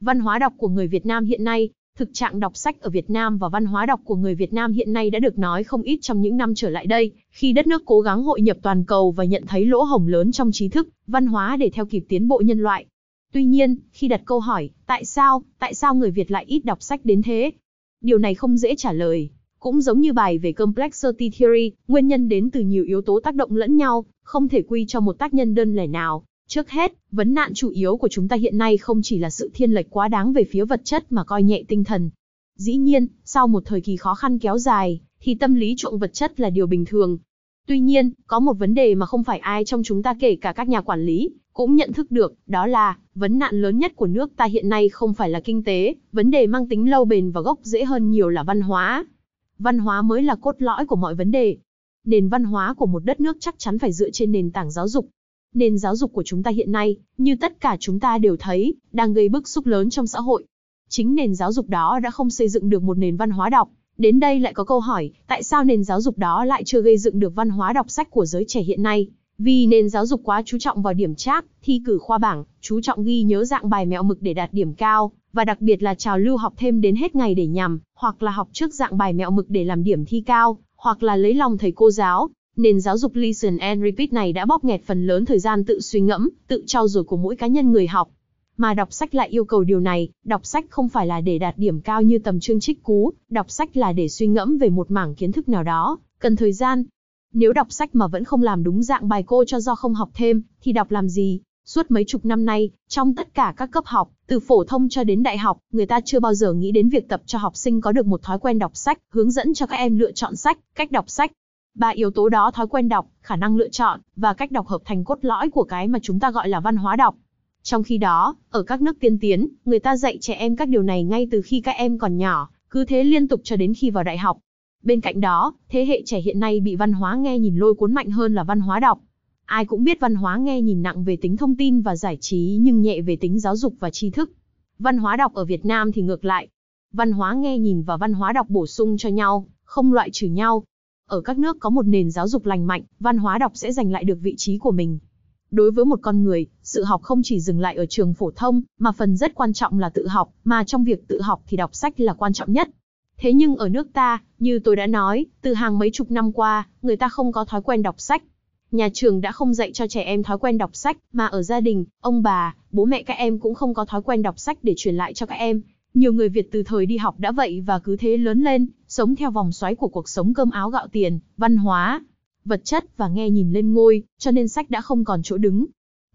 Văn hóa đọc của người Việt Nam hiện nay, thực trạng đọc sách ở Việt Nam và văn hóa đọc của người Việt Nam hiện nay đã được nói không ít trong những năm trở lại đây, khi đất nước cố gắng hội nhập toàn cầu và nhận thấy lỗ hổng lớn trong trí thức, văn hóa để theo kịp tiến bộ nhân loại. Tuy nhiên, khi đặt câu hỏi, tại sao, tại sao người Việt lại ít đọc sách đến thế? Điều này không dễ trả lời. Cũng giống như bài về Complexity Theory, nguyên nhân đến từ nhiều yếu tố tác động lẫn nhau, không thể quy cho một tác nhân đơn lẻ nào. Trước hết, vấn nạn chủ yếu của chúng ta hiện nay không chỉ là sự thiên lệch quá đáng về phía vật chất mà coi nhẹ tinh thần. Dĩ nhiên, sau một thời kỳ khó khăn kéo dài, thì tâm lý chuộng vật chất là điều bình thường. Tuy nhiên, có một vấn đề mà không phải ai trong chúng ta kể cả các nhà quản lý, cũng nhận thức được, đó là, vấn nạn lớn nhất của nước ta hiện nay không phải là kinh tế, vấn đề mang tính lâu bền và gốc rễ hơn nhiều là văn hóa. Văn hóa mới là cốt lõi của mọi vấn đề. Nền văn hóa của một đất nước chắc chắn phải dựa trên nền tảng giáo dục, nền giáo dục của chúng ta hiện nay, như tất cả chúng ta đều thấy, đang gây bức xúc lớn trong xã hội. Chính nền giáo dục đó đã không xây dựng được một nền văn hóa đọc. Đến đây lại có câu hỏi, tại sao nền giáo dục đó lại chưa gây dựng được văn hóa đọc sách của giới trẻ hiện nay? Vì nền giáo dục quá chú trọng vào điểm trác, thi cử khoa bảng, chú trọng ghi nhớ dạng bài mẹo mực để đạt điểm cao, và đặc biệt là trào lưu học thêm đến hết ngày để nhằm, hoặc là học trước dạng bài mẹo mực để làm điểm thi cao, hoặc là lấy lòng thầy cô giáo, Nền giáo dục Listen and Repeat này đã bóp nghẹt phần lớn thời gian tự suy ngẫm, tự trau dồi của mỗi cá nhân người học. Mà đọc sách lại yêu cầu điều này, đọc sách không phải là để đạt điểm cao như tầm chương trích cú, đọc sách là để suy ngẫm về một mảng kiến thức nào đó, cần thời gian. Nếu đọc sách mà vẫn không làm đúng dạng bài cô cho do không học thêm, thì đọc làm gì? Suốt mấy chục năm nay, trong tất cả các cấp học, từ phổ thông cho đến đại học, người ta chưa bao giờ nghĩ đến việc tập cho học sinh có được một thói quen đọc sách, hướng dẫn cho các em lựa chọn sách, cách đọc sách, ba yếu tố đó thói quen đọc, khả năng lựa chọn và cách đọc hợp thành cốt lõi của cái mà chúng ta gọi là văn hóa đọc. Trong khi đó, ở các nước tiên tiến, người ta dạy trẻ em các điều này ngay từ khi các em còn nhỏ, cứ thế liên tục cho đến khi vào đại học. Bên cạnh đó, thế hệ trẻ hiện nay bị văn hóa nghe nhìn lôi cuốn mạnh hơn là văn hóa đọc. Ai cũng biết văn hóa nghe nhìn nặng về tính thông tin và giải trí nhưng nhẹ về tính giáo dục và tri thức. Văn hóa đọc ở Việt Nam thì ngược lại. Văn hóa nghe nhìn và văn hóa đọc bổ sung cho nhau, không loại trừ nhau. Ở các nước có một nền giáo dục lành mạnh, văn hóa đọc sẽ giành lại được vị trí của mình. Đối với một con người, sự học không chỉ dừng lại ở trường phổ thông, mà phần rất quan trọng là tự học, mà trong việc tự học thì đọc sách là quan trọng nhất. Thế nhưng ở nước ta, như tôi đã nói, từ hàng mấy chục năm qua, người ta không có thói quen đọc sách. Nhà trường đã không dạy cho trẻ em thói quen đọc sách, mà ở gia đình, ông bà, bố mẹ các em cũng không có thói quen đọc sách để truyền lại cho các em, nhiều người Việt từ thời đi học đã vậy và cứ thế lớn lên, sống theo vòng xoáy của cuộc sống cơm áo gạo tiền, văn hóa, vật chất và nghe nhìn lên ngôi, cho nên sách đã không còn chỗ đứng.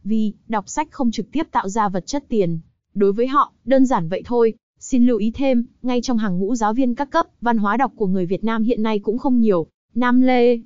Vì, đọc sách không trực tiếp tạo ra vật chất tiền. Đối với họ, đơn giản vậy thôi. Xin lưu ý thêm, ngay trong hàng ngũ giáo viên các cấp, văn hóa đọc của người Việt Nam hiện nay cũng không nhiều. Nam Lê